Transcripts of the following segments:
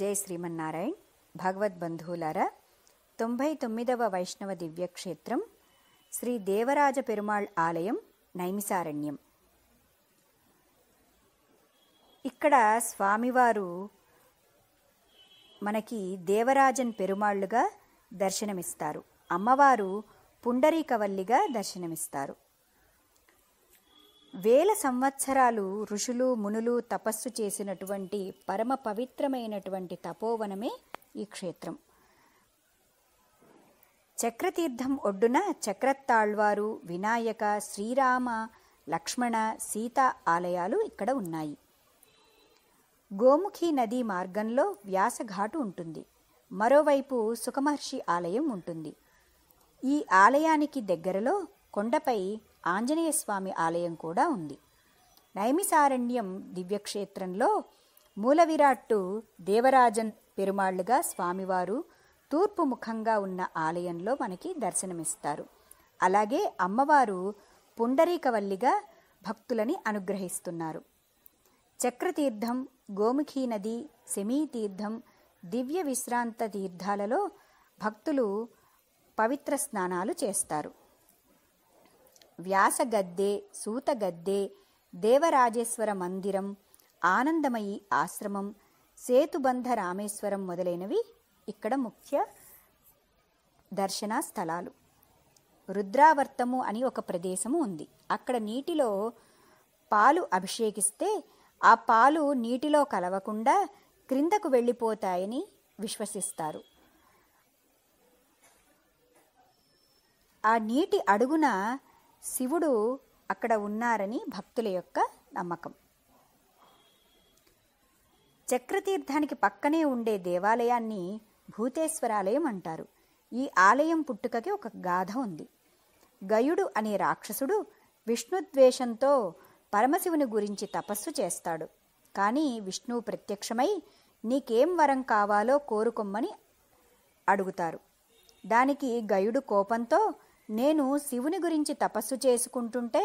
జై శ్రీమన్నారాయణ్ భగవద్బంధువులారా తొంభై తొమ్మిదవ వైష్ణవ దివ్యక్షేత్రం శ్రీ దేవరాజ పెరుమాళ్ ఆలయం నైమిసారణ్యం ఇక్కడ స్వామివారు మనకి దేవరాజన్ పెరుమాళ్ళుగా దర్శనమిస్తారు అమ్మవారు పుండరీకవల్లిగా దర్శనమిస్తారు వేల సంవత్సరాలు ఋషులు మునులు తపస్సు చేసినటువంటి పరమ పవిత్రమైనటువంటి తపోవనమే ఈ క్షేత్రం చక్రతీర్థం ఒడ్డున చక్రత్తాళ్వారు వినాయక శ్రీరామ లక్ష్మణ సీత ఆలయాలు ఇక్కడ ఉన్నాయి గోముఖి నది మార్గంలో వ్యాసఘాటు ఉంటుంది మరోవైపు సుఖమహర్షి ఆలయం ఉంటుంది ఈ ఆలయానికి దగ్గరలో కొండపై ఆంజనేయస్వామి ఆలయం కూడా ఉంది నైమిసారణ్యం దివ్యక్షేత్రంలో మూలవిరాట్టు దేవరాజన్ పెరుమాళ్లుగా స్వామివారు తూర్పు ముఖంగా ఉన్న ఆలయంలో మనకి దర్శనమిస్తారు అలాగే అమ్మవారు పుండరీకవల్లిగా భక్తులని అనుగ్రహిస్తున్నారు చక్రతీర్థం గోముఖీ నది శమీతీర్థం దివ్య విశ్రాంత తీర్థాలలో భక్తులు పవిత్ర స్నానాలు చేస్తారు వ్యాసగద్దె సూతగద్దె దేవరాజేశ్వర మందిరం ఆనందమయి ఆశ్రమం సేతుబంధ రామేశ్వరం మొదలైనవి ఇక్కడ ముఖ్య దర్శనా స్థలాలు రుద్రావర్తము అని ఒక ప్రదేశము ఉంది అక్కడ నీటిలో పాలు అభిషేకిస్తే ఆ పాలు నీటిలో కలవకుండా క్రిందకు వెళ్ళిపోతాయని విశ్వసిస్తారు ఆ నీటి అడుగున శివుడు అక్కడ ఉన్నారని భక్తుల యొక్క నమ్మకం చక్రతీర్థానికి పక్కనే ఉండే దేవాలయాన్ని భూతేశ్వరాలయం అంటారు ఈ ఆలయం పుట్టుకకి ఒక గాథ ఉంది గయుడు అనే రాక్షసుడు విష్ణుద్వేషంతో పరమశివుని గురించి తపస్సు చేస్తాడు కానీ విష్ణువు ప్రత్యక్షమై నీకేం వరం కావాలో కోరుకొమ్మని అడుగుతారు దానికి గయుడు కోపంతో నేను శివుని గురించి తపస్సు చేసుకుంటుంటే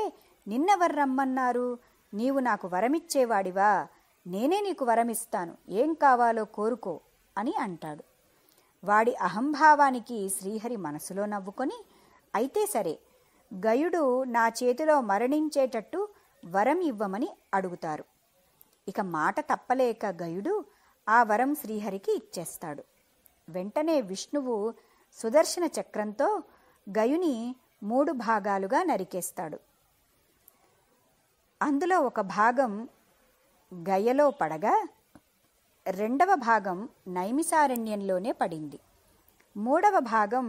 నిన్నెవరు రమ్మన్నారు నీవు నాకు వరమిచ్చేవాడివా నేనే నీకు వరమిస్తాను ఏం కావాలో కోరుకో అని అంటాడు వాడి అహంభావానికి శ్రీహరి మనసులో నవ్వుకొని అయితే సరే గయుడు నా చేతిలో మరణించేటట్టు వరం ఇవ్వమని అడుగుతారు ఇక మాట తప్పలేక గయుడు ఆ వరం శ్రీహరికి ఇచ్చేస్తాడు వెంటనే విష్ణువు సుదర్శన చక్రంతో గయుని మూడు భాగాలుగా నరికేస్తాడు అందులో ఒక భాగం గయలో పడగా రెండవ భాగం నైమిసారణ్యంలోనే పడింది మూడవ భాగం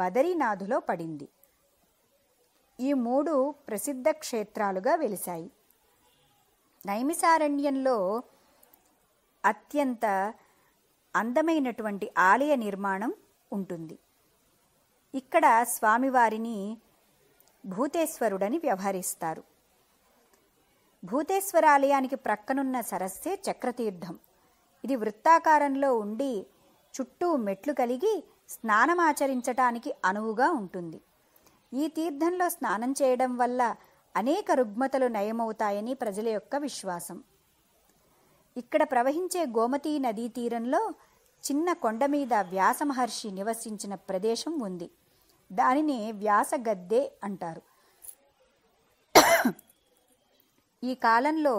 బదరీనాథులో పడింది ఈ మూడు ప్రసిద్ధ క్షేత్రాలుగా వెలిశాయి నైమిసారణ్యంలో అత్యంత అందమైనటువంటి ఆలయ నిర్మాణం ఉంటుంది ఇక్కడ స్వామివారిని భూతేశ్వరుడని వ్యవహరిస్తారు భూతేశ్వర ఆలయానికి ప్రక్కనున్న సరస్సే చక్రతీర్థం ఇది వృత్తాకారంలో ఉండి చుట్టూ మెట్లు కలిగి స్నానమాచరించటానికి అనువుగా ఉంటుంది ఈ తీర్థంలో స్నానం చేయడం వల్ల అనేక రుగ్మతలు నయమవుతాయని ప్రజల యొక్క విశ్వాసం ఇక్కడ ప్రవహించే గోమతీ నదీ తీరంలో చిన్న కొండ మీద వ్యాసమహర్షి నివసించిన ప్రదేశం ఉంది దానిని వ్యాస గద్దె అంటారు ఈ కాలంలో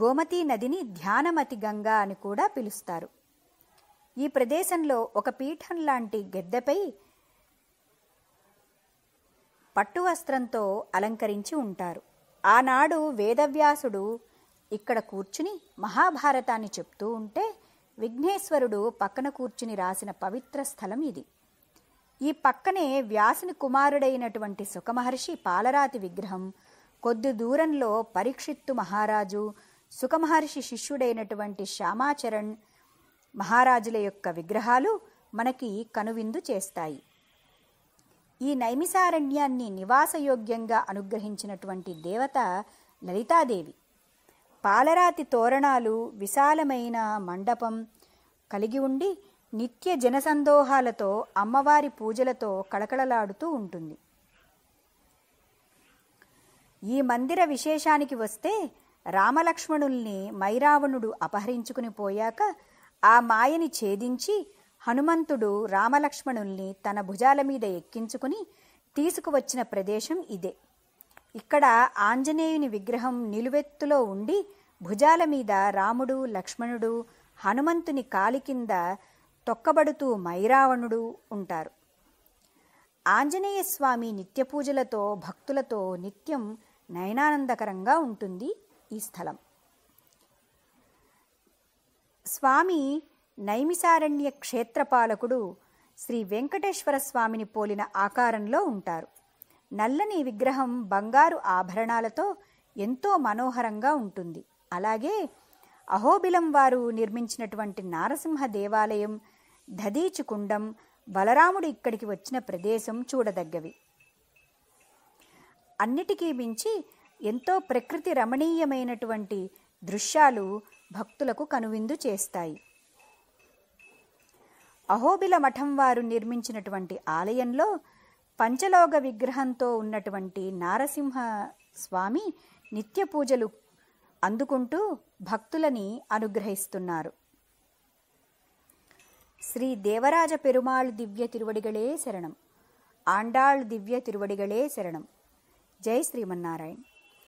గోమతీ నదిని ధ్యానమతి గంగా అని కూడా పిలుస్తారు ఈ ప్రదేశంలో ఒక పీఠం లాంటి గద్దెపై పట్టు వస్త్రంతో అలంకరించి ఉంటారు ఆనాడు వేదవ్యాసుడు ఇక్కడ కూర్చుని మహాభారతాన్ని చెప్తూ ఉంటే విఘ్నేశ్వరుడు పక్కన కూర్చుని రాసిన పవిత్ర స్థలం ఇది ఈ పక్కనే వ్యాసుని కుమారుడైనటువంటి సుఖమహర్షి పాలరాతి విగ్రహం కొద్ది దూరంలో పరీక్షిత్తు మహారాజు సుఖమహర్షి శిష్యుడైనటువంటి శ్యామాచరణ్ మహారాజుల యొక్క విగ్రహాలు మనకి కనువిందు చేస్తాయి ఈ నైమిసారణ్యాన్ని నివాసయోగ్యంగా అనుగ్రహించినటువంటి దేవత లలితాదేవి పాలరాతి తోరణాలు విశాలమైన మండపం కలిగి ఉండి నిత్య జనసందోహాలతో అమ్మవారి పూజలతో కళకళలాడుతూ ఉంటుంది ఈ మందిర విశేషానికి వస్తే రామలక్ష్మణుల్ని మైరావణుడు అపహరించుకుని పోయాక ఆ మాయని ఛేదించి హనుమంతుడు రామలక్ష్మణుల్ని తన భుజాల మీద ఎక్కించుకుని తీసుకువచ్చిన ప్రదేశం ఇదే ఇక్కడ ఆంజనేయుని విగ్రహం నిలువెత్తులో ఉండి భుజాల మీద రాముడు లక్ష్మణుడు హనుమంతుని కాలి కింద తొక్కబడుతూ మైరావణుడు ఉంటారు ఆంజనేయ స్వామి నిత్య పూజలతో భక్తులతో నిత్యం నయనానందకరంగా ఉంటుంది ఈ స్థలం స్వామి నైమిసారణ్య క్షేత్రపాలకుడు శ్రీ వెంకటేశ్వర స్వామిని పోలిన ఆకారంలో ఉంటారు నల్లని విగ్రహం బంగారు ఆభరణాలతో ఎంతో మనోహరంగా ఉంటుంది అలాగే అహోబిలం వారు నిర్మించినటువంటి నారసింహ దేవాలయం దధీచుకుండం బలరాముడు ఇక్కడికి వచ్చిన ప్రదేశం చూడదగ్గవి అన్నిటికీ మించి ఎంతో ప్రకృతి రమణీయమైనటువంటి దృశ్యాలు భక్తులకు కనువిందు చేస్తాయి అహోబిల మఠం వారు నిర్మించినటువంటి ఆలయంలో పంచలోక విగ్రహంతో ఉన్నటువంటి నారసింహ స్వామి నిత్య పూజలు అందుకుంటూ భక్తులని అనుగ్రహిస్తున్నారు ஸ்ரீ தேவராஜ பெருமாள் திவ்ய திருவடிகளே சரணம் ஆண்டாள் திவ்ய திருவடிகளே சரணம் ஜெய் ஸ்ரீமன்னாராயண்